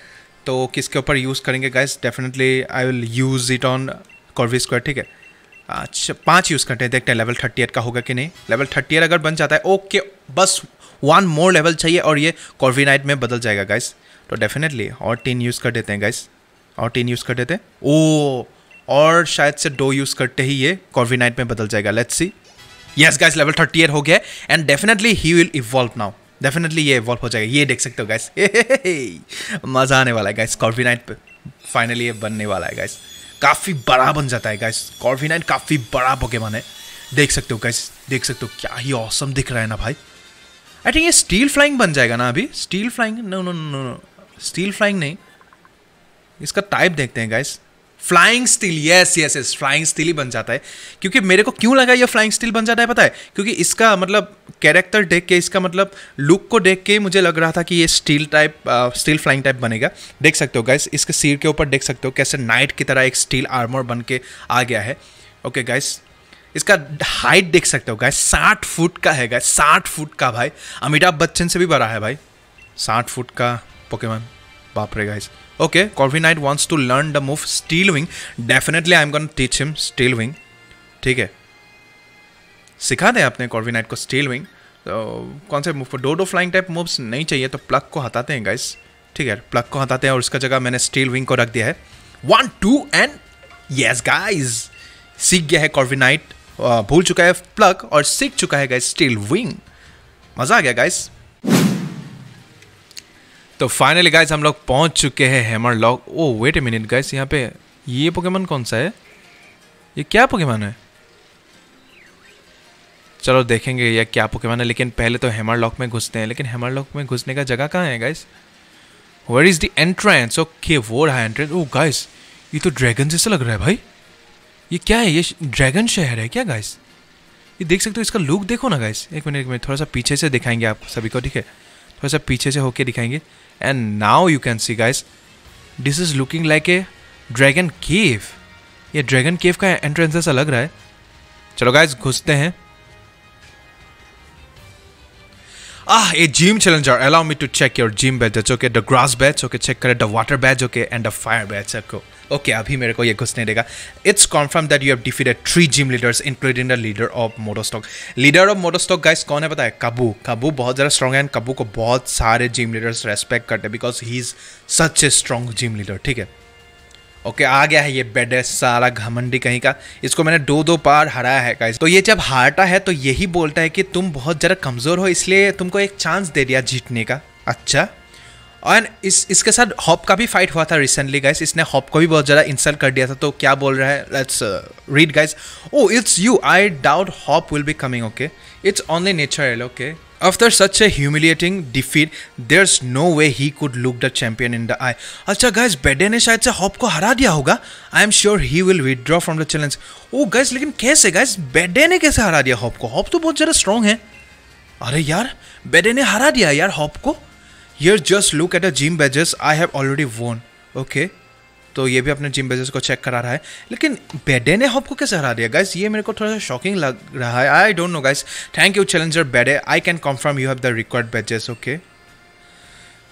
तो किसके ऊपर यूज़ करेंगे guys definitely I will use it on Corvisquire ठीक है अच्छा पाँच यूज़ करते हैं देखते हैं लेवल थर्टी एट का होगा कि नहीं लेवल थर्टी एट अगर बन जाता है ओके बस वन मोर लेवल चाहिए और ये कॉर्विनाइट में बदल जाएगा गाइस तो डेफिनेटली और तीन यूज़ कर देते हैं गाइस और तीन यूज़ कर देते हैं ओ और शायद से दो यूज़ करते ही ये कॉर्विनाइट में बदल जाएगा let's see yes guys level thirty eight हो गया and definitely he will evolve now definitely ये इवॉल्व हो जाएगा ये देख सकते हो गाइस मज़ा आने वाला है गाइस कॉर्विनाइट पे फाइनली ये बनने वाला है गाइस काफ़ी बड़ा बन जाता है गाइस कॉर्फी नाइन काफ़ी बड़ा पोकेमान है देख सकते हो गाइस देख सकते हो क्या ही औसम दिख रहा है ना भाई आई थिंक ये स्टील फ्लाइंग बन जाएगा ना अभी steel flying no no no no steel flying नहीं इसका टाइप देखते हैं guys flying steel yes yes yes flying steel ही बन जाता है क्योंकि मेरे को क्यों लगा ये फ्लाइंग स्टील बन जाता है पता है क्योंकि इसका मतलब कैरेक्टर देख के इसका मतलब लुक को देख के मुझे लग रहा था कि ये steel type steel flying type बनेगा देख सकते हो गाइस इसके सिर के ऊपर देख सकते हो कैसे नाइट की तरह एक स्टील आर्मर बन के आ गया है ओके okay, गाइस इसका हाइट देख सकते हो गाइस साठ फुट का है गाइस साठ फुट का भाई अमिताभ बच्चन से भी बड़ा है भाई साठ फुट का पोकेमैन बाप रे guys Okay, Corvi Knight wants to learn the move Steel Wing. Definitely I'm gonna teach him Steel Wing. ठीक है सिखा दें आपने कॉर्वी नाइट को स्टील विंग तो कौन से मूव पर डो फ्लाइंग टाइप मूव्स नहीं चाहिए तो प्लग को हटाते हैं गाइस ठीक है प्लग को हटाते हैं और उसका जगह मैंने स्टील विंग को रख दिया है one two and yes guys सीख गया है कॉर्वी नाइट भूल चुका है प्लग और सीख चुका है गाइस स्टील विंग मज़ा आ गया गाइस तो फाइनली गाइस हम लोग पहुंच चुके हैं Hammerlocke oh wait a minute guys यहाँ पे ये पोकेमन कौन सा है ये क्या पोकेमन है चलो देखेंगे ये क्या पोकेमन है लेकिन पहले तो हेमर लॉक में घुसते हैं लेकिन हेमर लॉक में घुसने का जगह कहाँ है guys where is the entrance okay वो रहा एंट्रेंस ओ गाइस ये तो ड्रैगन जैसा लग रहा है भाई ये क्या है ये ड्रैगन शहर है क्या गाइस ये देख सकते हो इसका लुक देखो ना गाइस एक मिनट एक मिनट थोड़ा सा पीछे से दिखाएंगे आप सभी को ठीक है थोड़ा सा पीछे से होके दिखाएंगे and now you can see guys this is looking like a dragon cave ये ड्रैगन केव का एंट्रेंस ऐसा लग रहा है चलो गाइस घुसते हैं ah a gym challenger allow me to check your gym badge okay the grass badge okay check करें the water badge okay and the fire badge okay okay okay, अभी मेरे को ये घुसने देगा it's confirm that you have defeated three gym leaders including the leader of Motostoke leader of Motostoke guys कौन है पता है कबू बहुत ज़्यादा स्ट्रॉन्ग है एंड कबू को बहुत सारे जिम लीडर्स रेस्पेक्ट करते हैं because he is such a strong gym leader ठीक है ओके okay, आ गया है ये बेड सारा घमंडी कहीं का इसको मैंने दो दो बार हराया है गाइस तो ये जब हारता है तो यही बोलता है कि तुम बहुत ज़रा कमज़ोर हो इसलिए तुमको एक चांस दे दिया जीतने का अच्छा एंड इस इसके साथ हॉप का भी फाइट हुआ था रिसेंटली गाइस इसने हॉप को भी बहुत ज़्यादा इंसल्ट कर दिया था तो क्या बोल रहा है let's read guys oh it's you I doubt Hop will be coming okay it's only nature okay such a humiliating defeat there is no way he could look the champion in the eye अच्छा गाइज बेडे ने शायद से हॉप को हरा दिया होगा I am sure he will withdraw from the challenge oh guys लेकिन कैसे गाइज बेडे ने कैसे हरा दिया हॉप को हॉप तो बहुत ज़्यादा स्ट्रॉन्ग है अरे यार बेडे ने हरा दिया यार हॉप को here just look at a gym badges I have already won okay तो ये भी अपने जिम बेजेस को चेक करा रहा है लेकिन बेडे ने हॉप को कैसे हरा दिया गाइस ये मेरे को थोड़ा सा शॉकिंग लग रहा है I don't know guys thank you challenger Bede I can confirm you have the record badges okay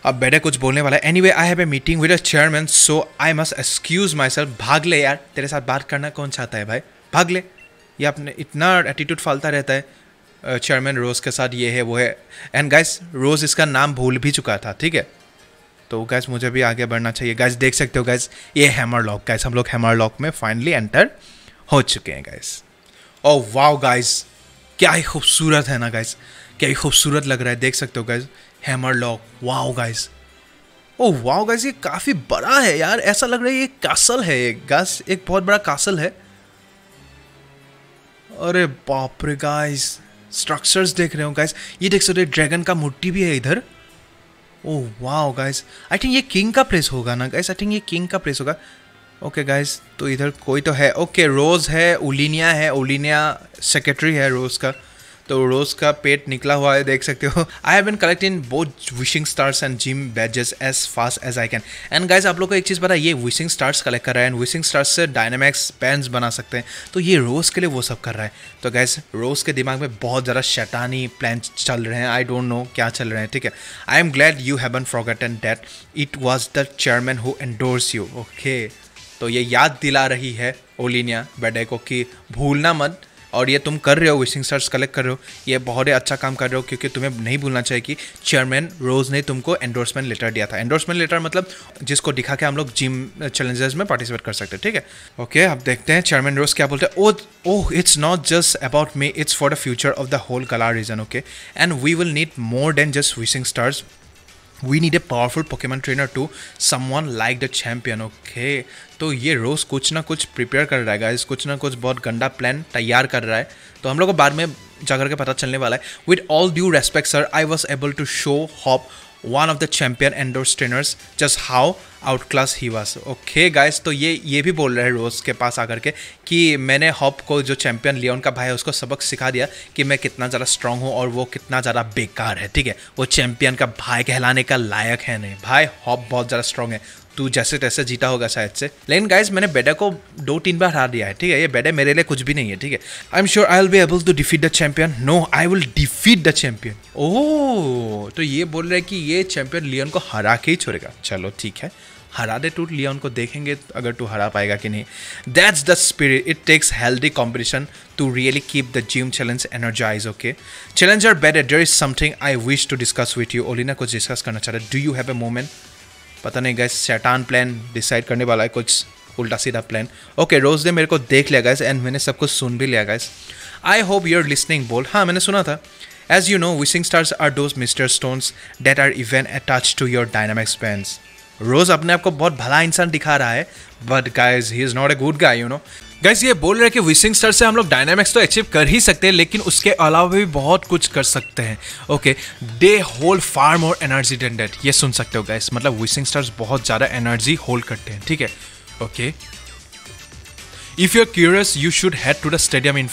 अब बेडे कुछ बोलने वाला है anyway I have a meeting with a chairman so I must excuse myself भाग ले यार तेरे साथ बात करना कौन चाहता है भाई भाग ले ये अपने इतना एटीट्यूड फालता रहता है चेयरमैन रोज़ के साथ ये है वो है एंड गाइस रोज़ इसका नाम भूल भी चुका था ठीक है तो गैस मुझे भी आगे बढ़ना चाहिए गाइस देख सकते हो गैस ये हैमर लॉक गैस हम लोग हैमर लॉक में फाइनली एंटर हो चुके हैं गैस ओ वाओ गाइस क्या ही खूबसूरत है ना गाइस क्या ही खूबसूरत लग रहा है देख सकते हो guys Hammerlocke wow guys oh wow guys ये काफ़ी बड़ा है यार ऐसा लग रहा है ये कासल है ये गैस एक बहुत बड़ा कासल है अरे बाप रे गाइस स्ट्रक्चर्स देख रहे हो गाइस ये देख सकते हो ड्रैगन का मूर्ति भी है इधर ओह वाह गाइस आई थिंक ये किंग का प्लेस होगा ना गाइस आई थिंक ये किंग का प्लेस होगा ओके okay, गाइस तो इधर कोई तो है ओके okay, रोज़ है ओलिनिया है ओलिनिया सेक्रेटरी है रोज़ का तो रोज़ का पेट निकला हुआ है देख सकते हो I have been collecting both wishing stars and gym badges as fast as I can and guys आप लोग को एक चीज़ पता है ये विशिंग स्टार्स कलेक्ट कर रहा है एंड विशिंग स्टार्स से डायनामिक्स पैंस बना सकते हैं तो ये रोज़ के लिए वो सब कर रहा है तो गैस रोज़ के दिमाग में बहुत ज़्यादा शैतानी प्लान चल रहे हैं आई डोंट नो क्या चल रहे हैं ठीक है I am glad you haven't forgotten that it was the chairman who endorse you okay तो ये याद दिला रही है ओलिनिया बेडेको कि भूलना मत और ये तुम कर रहे हो विशिंग स्टार्स कलेक्ट कर रहे हो ये बहुत ही अच्छा काम कर रहे हो क्योंकि तुम्हें नहीं भूलना चाहिए कि चेयरमैन रोज ने तुमको एंडोर्समेंट लेटर दिया था एंडोर्समेंट लेटर मतलब जिसको दिखा के हम लोग जिम चैलेंजेस में पार्टिसिपेट कर सकते हैं ठीक है ओके अब देखते हैं चेयरमैन रोज क्या बोलते हैं oh it's not just about me it's for the future of the whole Galar region okay and we will need more than just wishing stars we need a powerful Pokemon trainer to someone like the champion okay तो ये रोज़ कुछ ना कुछ प्रिपेयर कर रहा है गाइस कुछ ना कुछ बहुत गंदा प्लान तैयार कर रहा है तो हम लोग को बाद में जाकर के पता चलने वाला है with all due respect sir I was able to show Hop one of the champion champion trainers just how outclass he was okay guys तो ये ये भी बोल रहे हैं रोज के पास आकर के कि मैंने हॉप को जो चैंपियन लिया उनका भाई है उसको सबक सिखा दिया कि मैं कितना ज़्यादा स्ट्रांग हूँ और वो कितना ज़्यादा बेकार है ठीक है वो चैंपियन का भाई कहलाने का लायक है नहीं भाई हॉप बहुत ज़्यादा स्ट्रांग है तू जैसे तैसे जीता होगा शायद से लेकिन गाइज मैंने बेडा को दो तीन बार हार दिया है ठीक है ये बेडा मेरे लिए कुछ भी नहीं है ठीक है I am sure I will be able to defeat the champion no I will defeat the champion oh तो ये बोल रहे हैं कि ये चैंपियन लियन को हरा के ही छोड़ेगा चलो ठीक है हरा दे टू लिया उनको देखेंगे अगर तू हरा पाएगा कि नहीं that's the spirit it takes healthy competition to really keep the gym challenge energize okay challenger Bede there is something I wish to discuss with you Oleana कुछ डिस्कस करना चाह रहा है do you have a moment पता नहीं गैस शैटान प्लान डिसाइड करने वाला है कुछ उल्टा सीधा प्लान ओके रोज़ ने मेरे को देख लिया गैस एंड मैंने सब कुछ सुन भी लिया guys I hope you're listening बोल हाँ मैंने सुना था as you know wishing stars are those mister stones that are even attached to your Dynamax bands Rose अपने आप को बहुत भला इंसान दिखा रहा है but guys he is not a good guy you know guys ये बोल रहे कि विशिंग स्टार से हम लोग डायनामिक्स तो अचीव कर ही सकते हैं लेकिन उसके अलावा भी बहुत कुछ कर सकते हैं okay they hold far more energy that ये सुन सकते हो गाइस मतलब विशिंग स्टार्स बहुत ज़्यादा एनर्जी होल्ड करते हैं ठीक है okay If you're curious, you should head to the stadium. In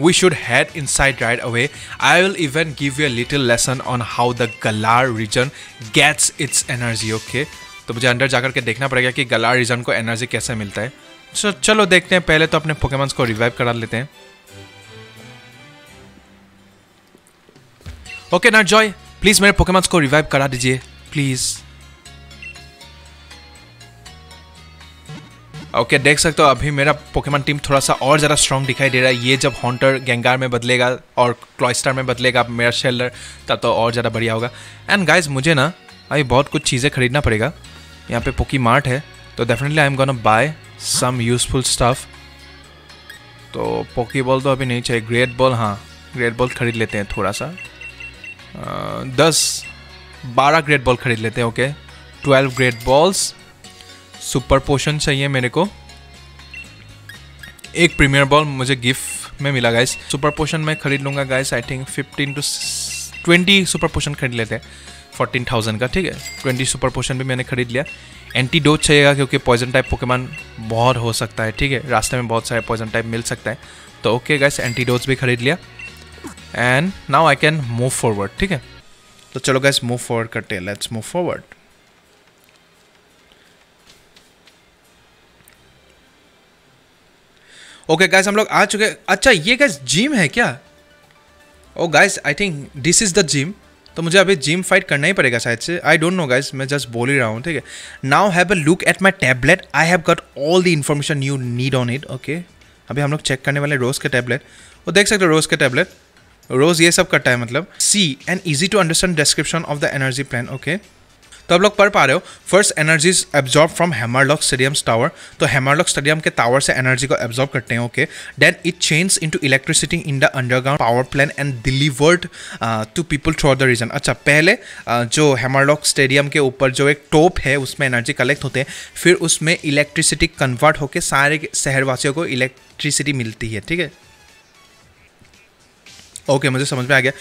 we should head inside right away I will even give you a little lesson on how the Galar region gets its energy okay तो मुझे अंदर जाकर के देखना पड़ेगा कि गलार रीजन को एनर्जी कैसे मिलता है सो चलो देखते हैं पहले तो अपने पोकेमॉन्स को रिवाइव करा लेते हैं ओके नट जॉय प्लीज मेरे पोकेमॉन्स को रिवाइव करा दीजिए प्लीज ओके देख सकते हो अभी मेरा पोकेमॉन टीम थोड़ा सा और ज़्यादा स्ट्रॉन्ग दिखाई दे रहा है ये जब हॉन्टर गेंगार में बदलेगा और क्लॉइस्टर में बदलेगा मेरा शेलर तब तो और ज़्यादा बढ़िया होगा एंड गाइज मुझे ना अभी बहुत कुछ चीज़ें खरीदना पड़ेगा यहाँ पे पोकी मार्ट है तो definitely I am gonna buy some useful stuff तो पॉकी बॉल तो अभी नहीं चाहिए ग्रेट बॉल हाँ ग्रेट बॉल खरीद लेते हैं थोड़ा सा दस बारह ग्रेट बॉल खरीद लेते हैं okay twelve great balls super potion चाहिए मेरे को एक प्रीमियर बॉल मुझे गिफ्ट में मिला गाइस सुपर पोशन मैं खरीद लूँगा guys I think fifteen to twenty super potion खरीद लेते हैं फोर्टीन थाउजेंड का ठीक है ट्वेंटी सुपर पोशन भी मैंने खरीद लिया एंटीडोज चाहिएगा क्योंकि पॉइजन टाइप पोकेमान बहुत हो सकता है ठीक है रास्ते में बहुत सारे पॉइजन टाइप मिल सकता है तो ओके गैस एंटीडोज भी खरीद लिया and now I can move forward ठीक है तो चलो गैस मूव फॉरवर्ड करते हैं let's move forward okay guys हम लोग आ चुके अच्छा ये गैस जिम है क्या oh guys I think this is the gym तो मुझे अभी जिम फाइट करना ही पड़ेगा शायद से आई डोंट नो गाइज मैं जस्ट बोल ही रहा हूँ ठीक है now have a look at my tablet I have got all the information you need on it okay अभी हम लोग चेक करने वाले रोज़ के टैबलेट वो देख सकते हो रोज़ के टैबलेट रोज़ ये सब करता है मतलब see and easy to understand description of the energy plant okay तो आप लोग पढ़ पा रहे हो first energy is absorb from Hammerlocke stadium tower तो हेमरलॉक स्टेडियम के टावर से एनर्जी को एब्जॉर्ब करते हैं okay then it change to electricity in the underground power plant and delivered to people through the region अच्छा पहले uh, जो हेमरलॉक स्टेडियम के ऊपर जो एक टोप है उसमें एनर्जी कलेक्ट होते हैं फिर उसमें इलेक्ट्रिसिटी कन्वर्ट होकर सारे शहरवासियों को इलेक्ट्रिसिटी मिलती है ठीक है ओके okay, मुझे समझ में आ गया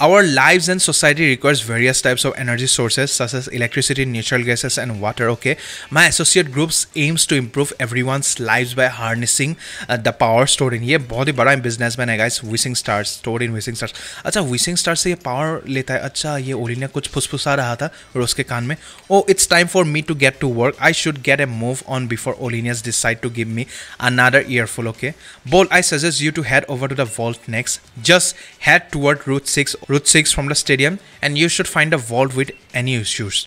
Our lives and society requires various types of energy sources such as electricity, natural gases and water, okay? My associate groups aims to improve everyone's lives by harnessing uh, the power stored in. Yeh, bahut hi bada businessman hai guys, wishing stars, stored in wishing stars. Acha, wishing stars se yeh power leta hai. Acha, yeh olinya kuch phuspusa raha tha, roske kaan mein. Oh, it's time for me to get to work. I should get a move on before olinya's decide to give me another earful, okay? Bol, I suggest you to head over to the vault next. Just head toward Route 6 route 6 from the stadium and you should find a vault with any issues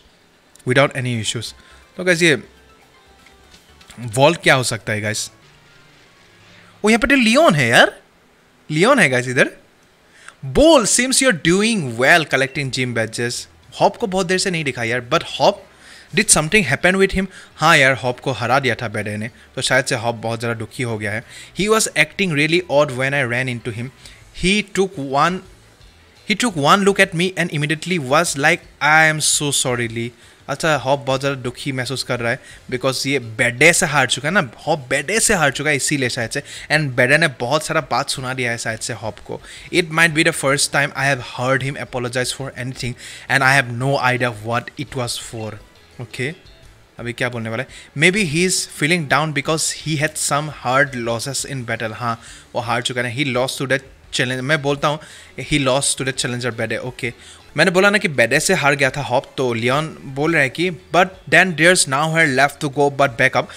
without any issues तो गाइस ये वॉल्ट क्या हो सकता है गाइस ओ यहाँ तो लियोन है यार लियोन है गाइस इधर बोल seems you are doing well collecting gym badges Hop को बहुत देर से नहीं दिखा यार but Hop did something happen with him हाँ यार हॉप को हरा दिया था बेडे ने तो शायद से हॉप बहुत ज़्यादा दुखी हो गया है he was acting really odd when I ran into him he took one He took one look at me and immediately was like, I am so sorry Lee. अच्छा हॉप बहुत ज़्यादा दुखी महसूस कर रहा है बिकॉज ये बेडे से हार चुका है ना हॉप बेडे से हार चुका है इसीलिए शायद से एंड बेडे ने बहुत सारा बात सुना दिया है शायद से हॉप को it might be the first time I have heard him apologise for anything and I have no idea what it was for okay अभी क्या बोलने वाला है maybe he is feeling down because he had some hard losses in battle हाँ वो हार चुका है he lost to that challenge मैं बोलता हूँ he lost to the challenger Bede okay मैंने बोला ना कि बेडे से हार गया था हॉप तो लियोन बोल रहे हैं कि but then there's nowhere left to go but backup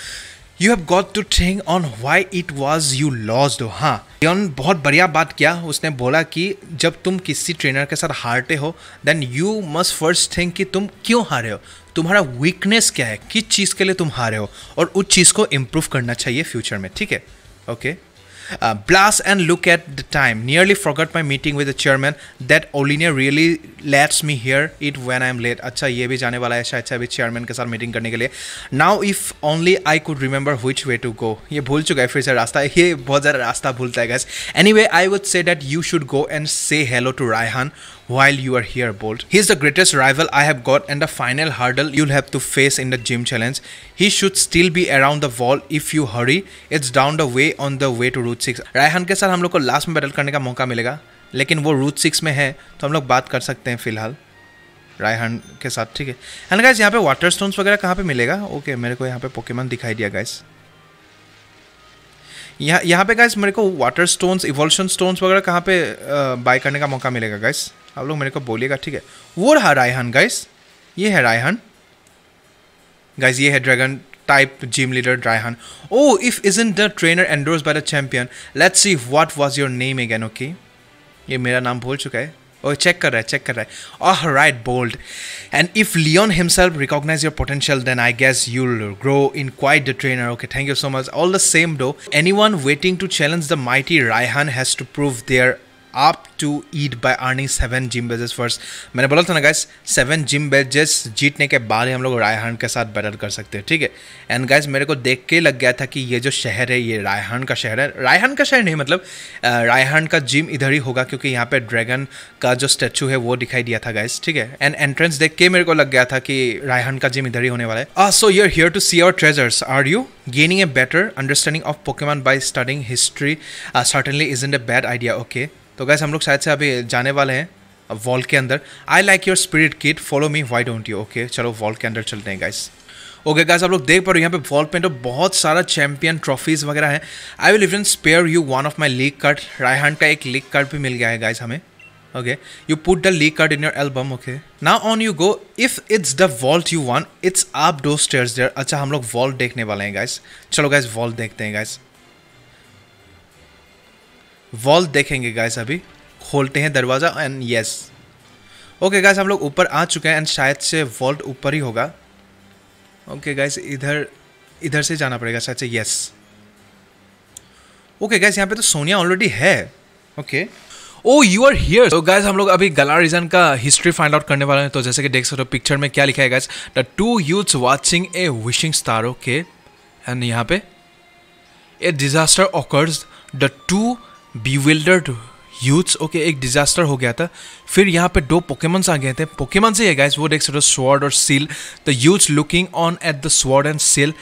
you have got to think on why it was you lost though हाँ लियोन बहुत बढ़िया बात किया उसने बोला कि जब तुम किसी ट्रेनर के साथ हारते हो then you must first think कि तुम क्यों हारे हो तुम्हारा वीकनेस क्या है किस चीज़ के लिए तुम हारे हो और उस चीज़ को इम्प्रूव करना चाहिए फ्यूचर में ठीक है okay okay? Uh, blast plus and look at the time nearly forgot my meeting with the chairman that olinia really lets me hear it when i'm late acha ye bhi jane wala hai shayad sabhi chairman ke sath meeting karne ke liye now if only i could remember which way to go ye bhul chuka hai fir se rasta ye bahut zara rasta bhulta hai guys anyway i would say that you should go and say hello to raihan while you are here Bolt. He's the greatest rival I have got and the final hurdle you'll have to face in the gym challenge. He should still be around the wall if you hurry. It's down the way on the way to route 6. raihan ke sath hum log ko last mein battle karne ka mauka milega lekin wo route 6 mein hai to hum log baat kar sakte hain filhal raihan ke sath theek hai and guys yahan pe water stones wagera kahan pe milega okay, mere ko yahan pe pokemon dikhai diya guys यहाँ यहाँ पे गाइस मेरे को वाटर स्टोन्स इवोल्यूशन स्टोन्स वगैरह कहाँ पे बाय करने का मौका मिलेगा गाइस आप लोग मेरे को बोलिएगा ठीक है वो रहा रायहान गाइस ये है रायहान गाइस ये है dragon gym leader leader oh if is in the trainer endorsed by the champion let's see what was your name again okay ये मेरा नाम भूल चुका है और oh, चेक कर रहा है चेक कर रहा है oh right bold and if Leon himself recognize your potential then I guess you grow in quite the trainer okay thank you so much all the same do anyone waiting to challenge the mighty Raihan has to prove their up to it by earning seven gym badges first मैंने बोला था ना गाइस सेवन जिम बेजेस जीतने के बाद ही हम लोग रायहान के साथ बैटल कर सकते हैं ठीक है एंड गाइस मेरे को देख के लग गया था कि ये जो शहर है ये रायहान का शहर है रायहान का शहर नहीं मतलब रायहान का जिम इधर ही होगा क्योंकि यहाँ पर ड्रैगन का जो स्टैचू है वो दिखाई दिया था गाइस ठीक है एंड एंट्रेंस देख के मेरे को लग गया था कि रायहान का जिम इधर ही होने वाला है so you're here to see our treasures are you gaining a better understanding of Pokemon by studying history certainly isn't a bad idea okay तो गैस हम लोग शायद से अभी जाने वाले हैं वॉल के अंदर I like your spirit kid follow me why don't you okay चलो वॉल के अंदर चलते हैं गाइस ओके गाइस आप लोग देख पा रहे हो यहाँ पे वॉल पे तो बहुत सारा चैंपियन ट्रॉफीज वगैरह है I will even spare you one of my league card Raihan का एक लीग कार्ड भी मिल गया है गाइस हमें okay you put the league card in your album okay ना on you go if it's the vault you want it's up do stair अच्छा हम लोग वॉल्ट देखने वाले हैं गाइस चलो guys वॉल्ट देखते हैं guys वॉल देखेंगे गाइस अभी खोलते हैं दरवाज़ा एंड यस ओके गाइस हम लोग ऊपर आ चुके हैं एंड शायद से वॉल्ट ऊपर ही होगा ओके okay, गाइस इधर इधर से जाना पड़ेगा शायद से यस ओके गाइस यहाँ पे तो सोनिया ऑलरेडी है okay oh you are here तो गाइज हम लोग अभी गला रीजन का हिस्ट्री फाइंड आउट करने वाले हैं तो जैसे कि देख सकते हो पिक्चर में क्या लिखा है guys the two youths watching a wishing star okay and यहाँ पे a disaster occurs the two bewildered youths okay एक डिजास्टर हो गया था फिर यहाँ पे दो पोकेमन्स आ गए थे पोकेमन से है गाइस वो देख सकते हो स्वॉर्ड और shield the youths looking on at the sword and shield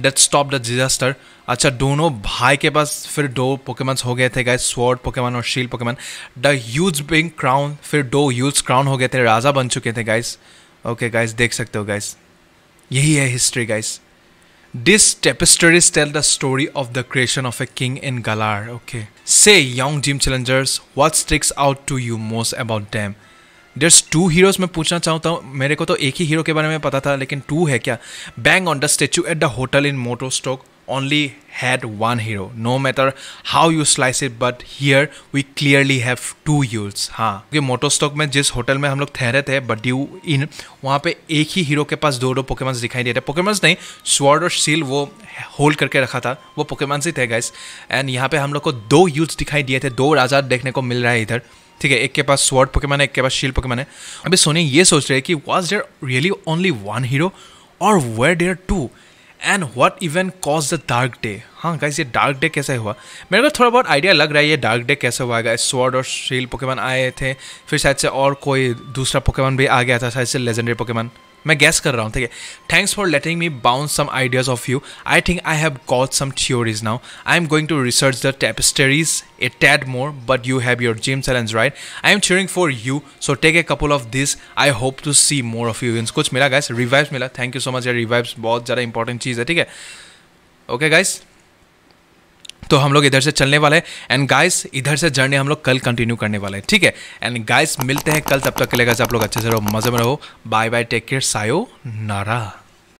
that stop the disaster अच्छा दोनों भाई के पास फिर दो पोकेमन्स हो गए थे गाइस स्वॉर्ड पोकेमन और shield Pokemon the youths being crown फिर दो यूज क्राउन हो गए थे राजा बन चुके थे गाइस ओके गाइस देख सकते हो गाइस यही है history guys This tapestries tell the story of the creation of a king in Galar. Okay. Say, young gym challengers, what sticks out to you most about them? There's two heroes मैं पूछना चाहता हूँ मेरे को तो एक ही हीरो के बारे में पता था लेकिन टू है क्या bang on the statue at the hotel in Moto only had one hero no matter how you slice it but here we clearly have two heroes हाँ क्योंकि मोटो स्टॉक में जिस होटल में हम लोग ठहरे थे बट ड्यू इन वहाँ पे एक ही हीरो के पास दो दो पोकेमंस दिखाई दे रहे पोकेमंस नहीं स्वॉर्ड और सील वो होल्ड करके रखा था वो पोकेमंस ही थे गाइस एंड यहाँ पे हम लोग को दो यूथ्स दिखाई दिए थे दो राजा देखने को मिल रहा है इधर ठीक है एक के पास स्वॉर्ड पोकेमन है एक के पास शील्ड पोकेमन है अभी सोनी ये सोच रहे कि was there really only one hero और were there two and what even cause the dark day हाँ गाइज ये डार्क डे कैसे हुआ मेरे को थोड़ा बहुत आइडिया लग रहा है ये डार्क डे कैसे हुआ गाइज स्वॉर्ड और शील पोकेमन आए थे फिर शायद से और कोई दूसरा पोकेमन भी आ गया था शायद से लेजेंडरी पोकेमन मैं गैस कर रहा हूँ ठीक है thanks for letting me bounce some ideas off you I think I have call some theories now I am going to research the tapestries a tad more but you have your gym challenge right I am cheering for you so take a couple of this I hope to see more of you in कुछ मिला गैस रिवाइव मिला थैंक यू सो मच यार रिवाइव बहुत ज़्यादा इंपॉर्टेंट चीज़ है ठीक है ओके गाइस तो हम लोग इधर से चलने वाले हैं एंड गाइस इधर से जर्नी हम लोग कल कंटिन्यू करने वाले हैं ठीक है एंड गाइस मिलते हैं कल तब तक के लिए गाइस आप लोग अच्छे से रहो मज़े में रहो बाय बाय टेक केयर सायो नारा